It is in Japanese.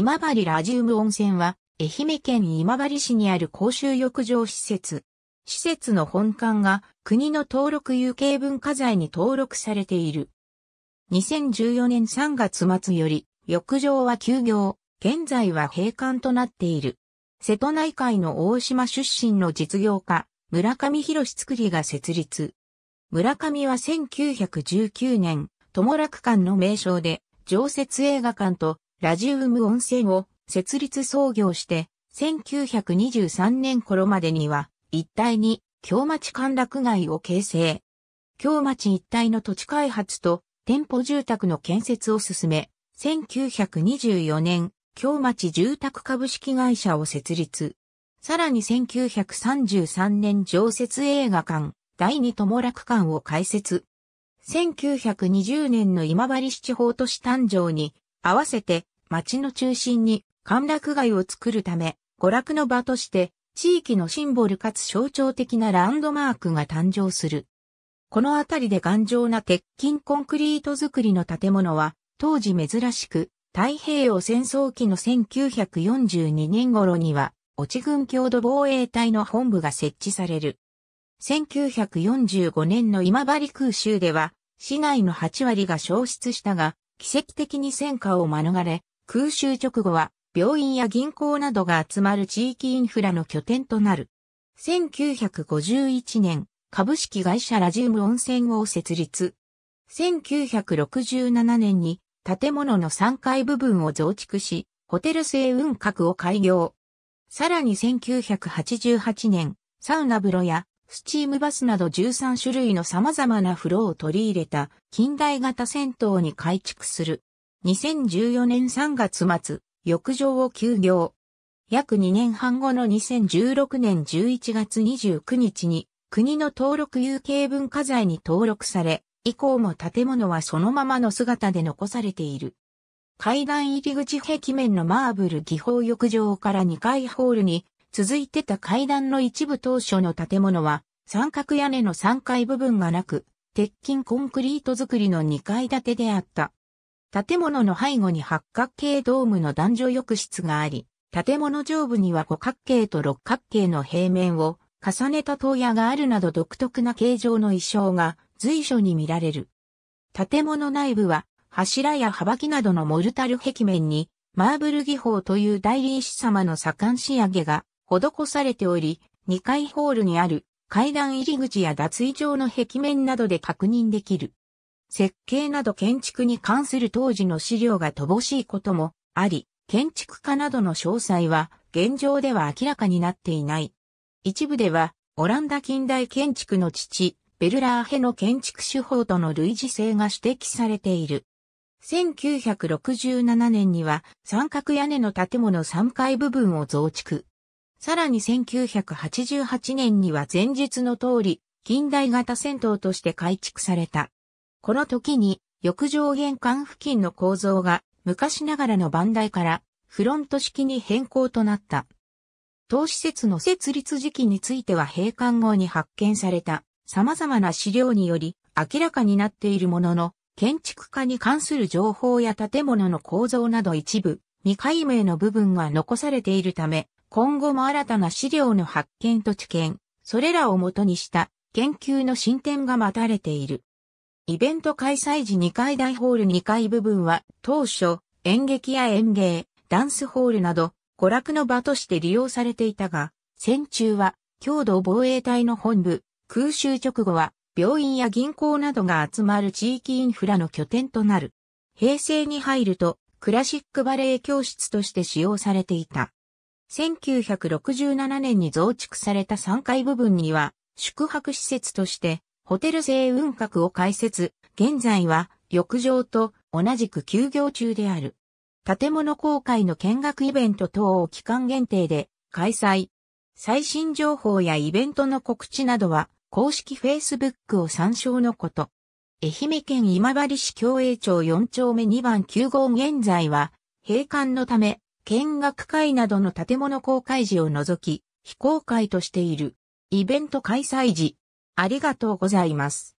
今治ラジウム温泉は、愛媛県今治市にある公衆浴場施設。施設の本館が国の登録有形文化財に登録されている。2014年3月末より、浴場は休業、現在は閉館となっている。瀬戸内海の大島出身の実業家、村上博つ作りが設立。村上は1919年、友楽館の名称で、常設映画館とラジウム温泉を設立創業して、1923年頃までには、一帯に京町歓楽街を形成。京町一帯の土地開発と店舗住宅の建設を進め、1924年、京町住宅株式会社を設立。さらに1933年常設映画館、第二友楽館を開設。1920年の今治七宝都市誕生に合わせて町の中心に歓楽街を作るため、娯楽の場として地域のシンボルかつ象徴的なランドマークが誕生する。この辺りで頑丈な鉄筋コンクリート造りの建物は当時珍しく太平洋戦争期の1942年頃にはち軍郷土防衛隊の本部が設置される。1945年の今治空襲では市内の8割が消失したが奇跡的に戦火を免れ、空襲直後は病院や銀行などが集まる地域インフラの拠点となる。1951年、株式会社ラジウム温泉を設立。1967年に建物の3階部分を増築し、ホテル製雲閣を開業。さらに1988年、サウナ風呂やスチームバスなど13種類の様々なフローを取り入れた近代型銭湯に改築する。2014年3月末、浴場を休業。約2年半後の2016年11月29日に国の登録有形文化財に登録され、以降も建物はそのままの姿で残されている。階段入り口壁面のマーブル技法浴場から2階ホールに続いてた階段の一部当初の建物は三角屋根の3階部分がなく、鉄筋コンクリート造りの2階建てであった。建物の背後に八角形ドームの男女浴室があり、建物上部には五角形と六角形の平面を重ねた塔屋があるなど独特な形状の衣装が随所に見られる。建物内部は柱や幅木などのモルタル壁面にマーブル技法という代理医師様の左官仕上げが施されており、二階ホールにある階段入り口や脱衣場の壁面などで確認できる。設計など建築に関する当時の資料が乏しいこともあり、建築家などの詳細は現状では明らかになっていない。一部では、オランダ近代建築の父、ベルラーヘの建築手法との類似性が指摘されている。1967年には三角屋根の建物3階部分を増築。さらに1988年には前述の通り、近代型戦闘として改築された。この時に、浴場玄関付近の構造が昔ながらの番台からフロント式に変更となった。当施設の設立時期については閉館後に発見された様々な資料により明らかになっているものの、建築家に関する情報や建物の構造など一部未解明の部分が残されているため、今後も新たな資料の発見と知見、それらをもとにした研究の進展が待たれている。イベント開催時2階大ホール2階部分は当初演劇や演芸、ダンスホールなど娯楽の場として利用されていたが、戦中は郷土防衛隊の本部、空襲直後は病院や銀行などが集まる地域インフラの拠点となる。平成に入るとクラシックバレエ教室として使用されていた。1967年に増築された3階部分には、宿泊施設として、ホテル星雲閣を開設、現在は、浴場と同じく休業中である。建物公開の見学イベント等を期間限定で開催。最新情報やイベントの告知などは公式 Facebook を参照のこと。愛媛県今治市共栄町4丁目2番9号現在は閉館のため見学会などの建物公開時を除き、非公開としている。イベント開催時。ありがとうございます。